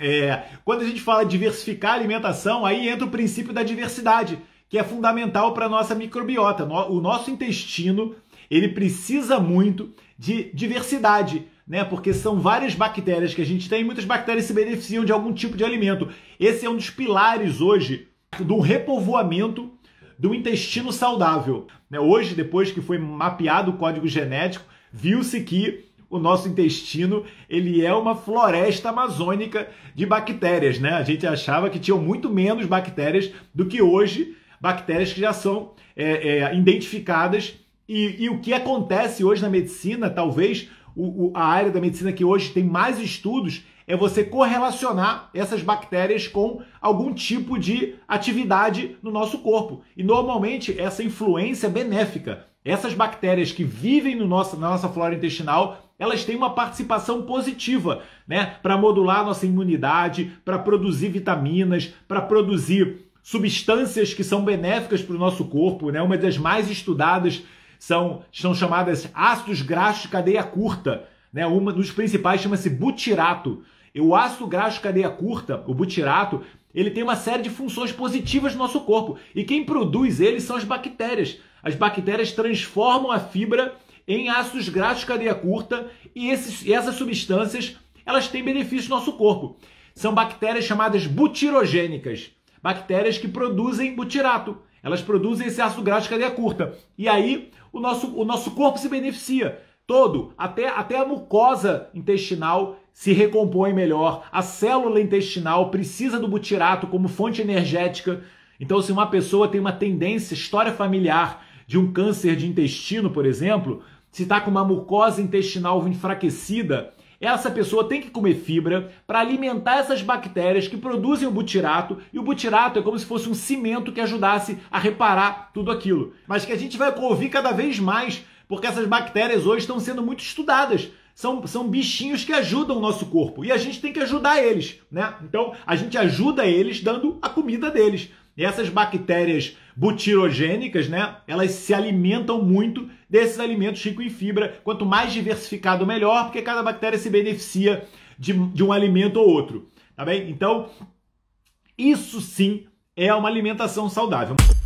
É, quando a gente fala diversificar a alimentação, aí entra o princípio da diversidade, que é fundamental para a nossa microbiota. O nosso intestino ele precisa muito de diversidade, né? Porque são várias bactérias que a gente tem, muitas bactérias se beneficiam de algum tipo de alimento. Esse é um dos pilares hoje do repovoamento do intestino saudável. Né? Hoje, depois que foi mapeado o código genético, viu-se que o nosso intestino ele é uma floresta amazônica de bactérias, né? A gente achava que tinham muito menos bactérias do que hoje, bactérias que já são é, é, identificadas. E, e, o que acontece hoje na medicina, talvez o, o, a área da medicina que hoje tem mais estudos, é você correlacionar essas bactérias com algum tipo de atividade no nosso corpo. E normalmente essa influência benéfica essas bactérias que vivem no nosso, na nossa flora intestinal elas têm uma participação positiva, né? Para modular nossa imunidade, para produzir vitaminas, para produzir substâncias que são benéficas para o nosso corpo, né? Uma das mais estudadas são, são chamadas ácidos graxos de cadeia curta, né? Uma dos principais chama-se butirato. E o ácido graxo de cadeia curta, o butirato, ele tem uma série de funções positivas no nosso corpo. E quem produz ele são as bactérias. As bactérias transformam a fibra em ácidos graxos de cadeia curta e esses, essas substâncias elas têm benefício no nosso corpo. São bactérias chamadas butirogênicas, bactérias que produzem butirato. Elas produzem esse ácido graxo de cadeia curta. E aí o nosso, o nosso corpo se beneficia todo, até, até a mucosa intestinal se recompõe melhor. A célula intestinal precisa do butirato como fonte energética. Então, se uma pessoa tem uma tendência, história familiar de um câncer de intestino, por exemplo, se está com uma mucosa intestinal enfraquecida, essa pessoa tem que comer fibra para alimentar essas bactérias que produzem o butirato, e o butirato é como se fosse um cimento que ajudasse a reparar tudo aquilo. Mas que a gente vai ouvir cada vez mais, porque essas bactérias hoje estão sendo muito estudadas. São, são bichinhos que ajudam o nosso corpo e a gente tem que ajudar eles, né? Então a gente ajuda eles dando a comida deles. E essas bactérias butirogênicas, né? Elas se alimentam muito desses alimentos ricos em fibra. Quanto mais diversificado, melhor, porque cada bactéria se beneficia de, de um alimento ou outro. Tá bem? Então, isso sim é uma alimentação saudável.